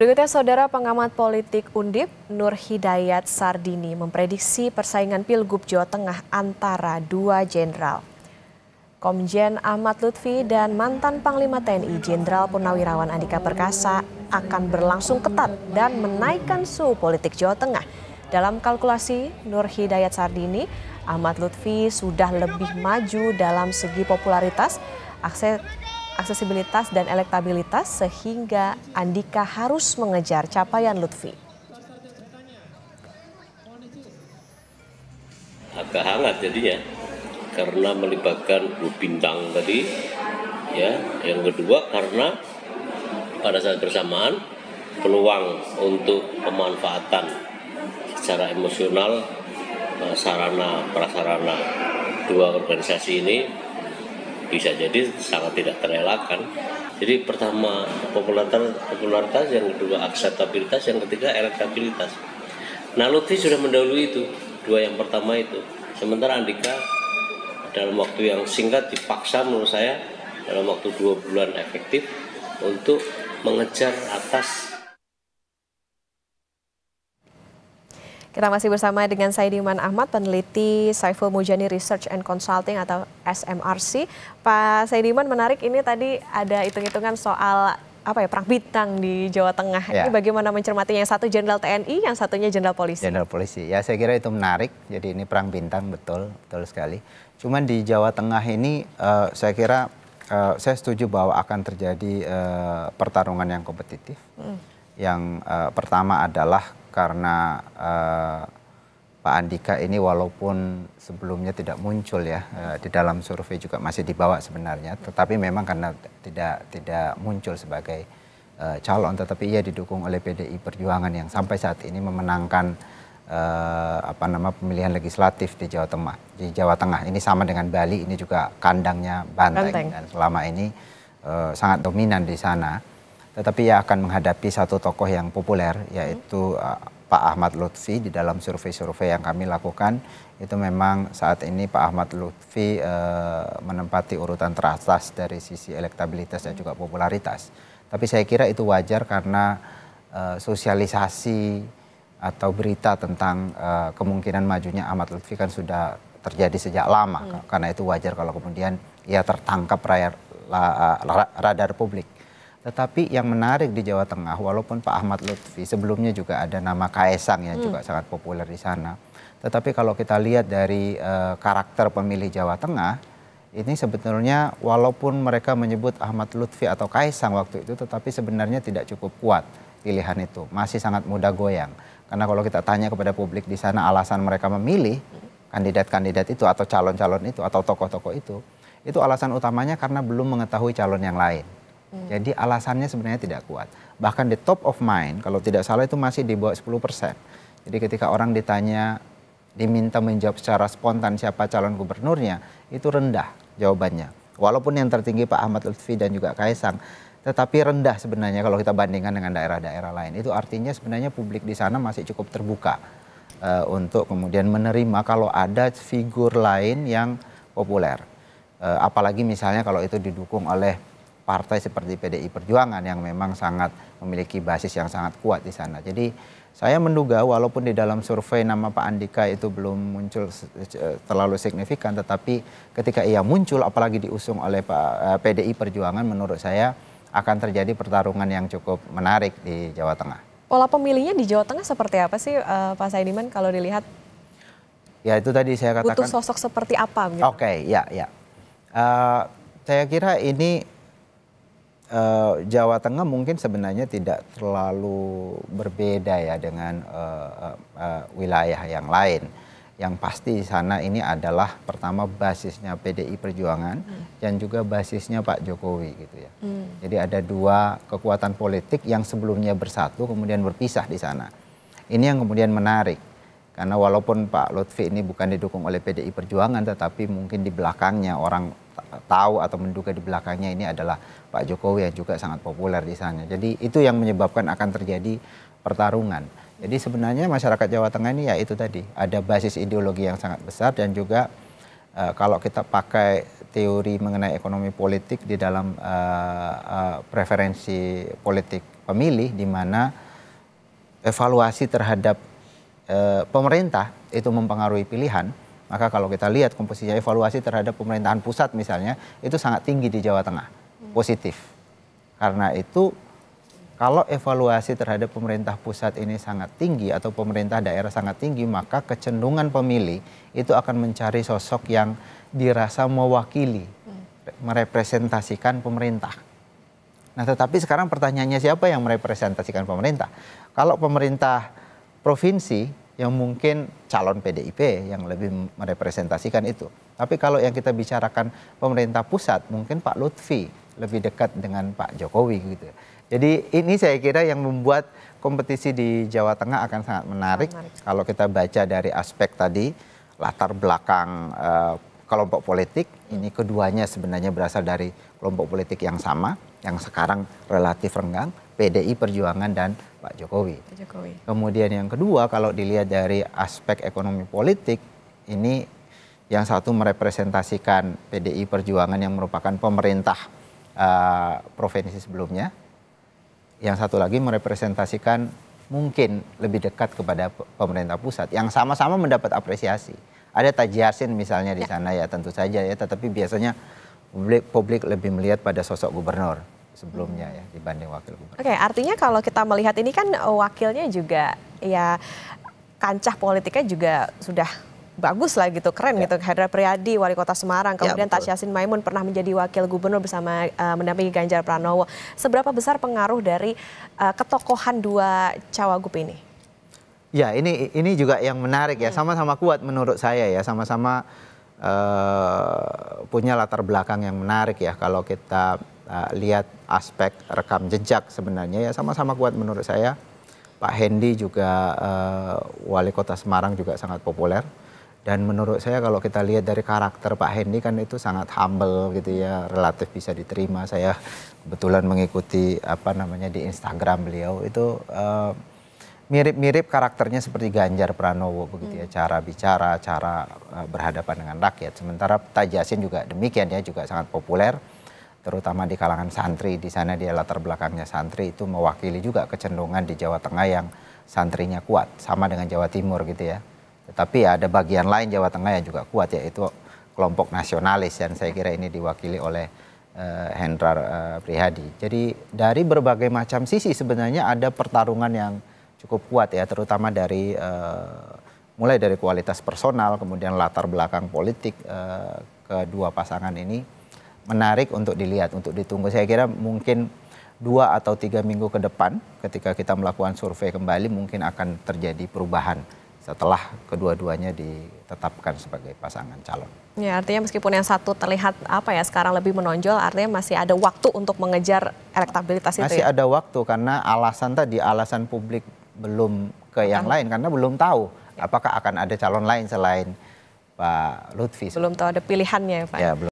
Berikutnya Saudara Pengamat Politik Undip, Nur Hidayat Sardini memprediksi persaingan Pilgub Jawa Tengah antara dua jenderal. Komjen Ahmad Lutfi dan mantan Panglima TNI Jenderal Purnawirawan Andika Perkasa akan berlangsung ketat dan menaikkan suhu politik Jawa Tengah. Dalam kalkulasi Nur Hidayat Sardini, Ahmad Lutfi sudah lebih maju dalam segi popularitas, akses aksesibilitas dan elektabilitas sehingga Andika harus mengejar capaian Lutfi. Agak hangat jadinya karena melibatkan Bu Bintang tadi ya. Yang kedua karena pada saat bersamaan peluang untuk pemanfaatan secara emosional eh, sarana prasarana dua organisasi ini bisa jadi sangat tidak terelakkan jadi pertama popularitas, popularitas yang kedua akseptabilitas yang ketiga elektabilitas nah Lutfi sudah mendahului itu dua yang pertama itu sementara Andika dalam waktu yang singkat dipaksa menurut saya dalam waktu dua bulan efektif untuk mengejar atas Kita masih bersama dengan Saidiman Ahmad, peneliti Saiful Mujani Research and Consulting atau SMRC. Pak Saidiman, menarik ini tadi ada hitung-hitungan soal apa ya perang bintang di Jawa Tengah. Ya. Ini bagaimana mencermatinya? Yang satu jenderal TNI, yang satunya jenderal polisi. Jenderal polisi. Ya, saya kira itu menarik. Jadi ini perang bintang betul, betul sekali. Cuman di Jawa Tengah ini uh, saya kira uh, saya setuju bahwa akan terjadi uh, pertarungan yang kompetitif. Hmm. Yang uh, pertama adalah karena uh, Pak Andika ini walaupun sebelumnya tidak muncul ya uh, di dalam survei juga masih dibawa sebenarnya, tetapi memang karena tidak tidak muncul sebagai uh, calon, tetapi ia didukung oleh PDI Perjuangan yang sampai saat ini memenangkan uh, apa nama pemilihan legislatif di Jawa Tengah. Di Jawa Tengah ini sama dengan Bali, ini juga kandangnya Banteng, Banteng. dan selama ini uh, sangat dominan di sana tetapi ia akan menghadapi satu tokoh yang populer yaitu uh, Pak Ahmad Lutfi di dalam survei-survei yang kami lakukan itu memang saat ini Pak Ahmad Lutfi uh, menempati urutan teratas dari sisi elektabilitas dan juga popularitas. Tapi saya kira itu wajar karena uh, sosialisasi atau berita tentang uh, kemungkinan majunya Ahmad Lutfi kan sudah terjadi sejak lama hmm. karena itu wajar kalau kemudian ia tertangkap uh, radar publik. Tetapi yang menarik di Jawa Tengah, walaupun Pak Ahmad Lutfi sebelumnya juga ada nama Kaesang yang hmm. juga sangat populer di sana. Tetapi kalau kita lihat dari uh, karakter pemilih Jawa Tengah, ini sebetulnya walaupun mereka menyebut Ahmad Lutfi atau Kaesang waktu itu, tetapi sebenarnya tidak cukup kuat pilihan itu, masih sangat mudah goyang. Karena kalau kita tanya kepada publik di sana alasan mereka memilih kandidat-kandidat itu atau calon-calon itu atau tokoh-tokoh itu, itu alasan utamanya karena belum mengetahui calon yang lain. Hmm. Jadi alasannya sebenarnya tidak kuat. Bahkan di top of mind kalau tidak salah itu masih di bawah 10%. Jadi ketika orang ditanya diminta menjawab secara spontan siapa calon gubernurnya, itu rendah jawabannya. Walaupun yang tertinggi Pak Ahmad Lutfi dan juga Kaisang, tetapi rendah sebenarnya kalau kita bandingkan dengan daerah-daerah lain. Itu artinya sebenarnya publik di sana masih cukup terbuka uh, untuk kemudian menerima kalau ada figur lain yang populer. Uh, apalagi misalnya kalau itu didukung oleh partai seperti PDI Perjuangan yang memang sangat memiliki basis yang sangat kuat di sana. Jadi saya menduga walaupun di dalam survei nama Pak Andika itu belum muncul eh, terlalu signifikan tetapi ketika ia muncul apalagi diusung oleh Pak eh, PDI Perjuangan menurut saya akan terjadi pertarungan yang cukup menarik di Jawa Tengah. Pola pemilihnya di Jawa Tengah seperti apa sih eh, Pak Saidiman kalau dilihat? Ya itu tadi saya katakan. Butuh sosok seperti apa? Gitu? Oke, okay, ya, ya. Uh, saya kira ini uh, Jawa Tengah mungkin sebenarnya tidak terlalu berbeda ya dengan uh, uh, wilayah yang lain. Yang pasti di sana ini adalah pertama basisnya PDI Perjuangan hmm. dan juga basisnya Pak Jokowi gitu ya. Hmm. Jadi ada dua kekuatan politik yang sebelumnya bersatu kemudian berpisah di sana. Ini yang kemudian menarik. Karena walaupun Pak Lutfi ini bukan didukung oleh PDI Perjuangan tetapi mungkin di belakangnya orang tahu atau menduga di belakangnya ini adalah Pak Jokowi yang juga sangat populer di sana. Jadi itu yang menyebabkan akan terjadi pertarungan. Jadi sebenarnya masyarakat Jawa Tengah ini ya itu tadi ada basis ideologi yang sangat besar dan juga uh, kalau kita pakai teori mengenai ekonomi politik di dalam uh, uh, preferensi politik pemilih di mana evaluasi terhadap uh, pemerintah itu mempengaruhi pilihan maka kalau kita lihat komposisi evaluasi terhadap pemerintahan pusat misalnya itu sangat tinggi di Jawa Tengah. Hmm. Positif. Karena itu kalau evaluasi terhadap pemerintah pusat ini sangat tinggi atau pemerintah daerah sangat tinggi, maka kecenderungan pemilih itu akan mencari sosok yang dirasa mewakili, hmm. merepresentasikan pemerintah. Nah, tetapi sekarang pertanyaannya siapa yang merepresentasikan pemerintah? Kalau pemerintah provinsi yang mungkin calon PDIP yang lebih merepresentasikan itu. Tapi kalau yang kita bicarakan pemerintah pusat, mungkin Pak Lutfi lebih dekat dengan Pak Jokowi gitu. Jadi ini saya kira yang membuat kompetisi di Jawa Tengah akan sangat menarik, menarik. kalau kita baca dari aspek tadi latar belakang uh, kelompok politik. Ini keduanya sebenarnya berasal dari kelompok politik yang sama, yang sekarang relatif renggang, PDI Perjuangan dan Pak Jokowi. Pak Jokowi. Kemudian yang kedua kalau dilihat dari aspek ekonomi politik ini yang satu merepresentasikan PDI Perjuangan yang merupakan pemerintah uh, provinsi sebelumnya. Yang satu lagi merepresentasikan mungkin lebih dekat kepada pemerintah pusat yang sama-sama mendapat apresiasi. Ada Taj misalnya di ya. sana ya tentu saja ya tetapi biasanya publik lebih melihat pada sosok gubernur sebelumnya ya dibanding wakil gubernur. Oke, okay, artinya kalau kita melihat ini kan eh, wakilnya juga ya kancah politiknya juga sudah bagus lah gitu, keren ya. gitu. Hendra Priadi, wali kota Semarang, ya, kemudian ya, Tasyasin Maimun pernah menjadi wakil gubernur bersama uh, mendampingi Ganjar Pranowo. Seberapa besar pengaruh dari uh, ketokohan dua cawagup ini? Ya, ini ini juga yang menarik ya, hmm. sama-sama hmm. kuat menurut saya ya, sama-sama uh, punya latar belakang yang menarik ya. Kalau kita uh, lihat aspek rekam jejak sebenarnya ya sama-sama kuat menurut saya. Pak Hendy juga uh, wali kota Semarang juga sangat populer dan menurut saya kalau kita lihat dari karakter Pak Hendy kan itu sangat humble gitu ya relatif bisa diterima saya kebetulan mengikuti apa namanya di Instagram beliau itu uh, mirip-mirip karakternya seperti Ganjar Pranowo begitu ya hmm. cara bicara cara uh, berhadapan dengan rakyat sementara Tajasin juga demikian ya juga sangat populer terutama di kalangan santri di sana dia latar belakangnya santri itu mewakili juga kecenderungan di Jawa Tengah yang santrinya kuat sama dengan Jawa Timur gitu ya tetapi ya ada bagian lain Jawa Tengah yang juga kuat yaitu kelompok nasionalis dan saya kira ini diwakili oleh uh, Hendrar uh, Prihadi jadi dari berbagai macam sisi sebenarnya ada pertarungan yang cukup kuat ya terutama dari uh, mulai dari kualitas personal kemudian latar belakang politik uh, kedua pasangan ini menarik untuk dilihat, untuk ditunggu. Saya kira mungkin dua atau tiga minggu ke depan ketika kita melakukan survei kembali mungkin akan terjadi perubahan setelah kedua-duanya ditetapkan sebagai pasangan calon. Ya, artinya meskipun yang satu terlihat apa ya sekarang lebih menonjol, artinya masih ada waktu untuk mengejar elektabilitas masih itu. Masih ya? ada waktu karena alasan tadi alasan publik belum ke yang Aha. lain karena belum tahu ya. apakah akan ada calon lain selain Pak Lutfi. Belum tahu ada pilihannya ya Pak. Ya, belum.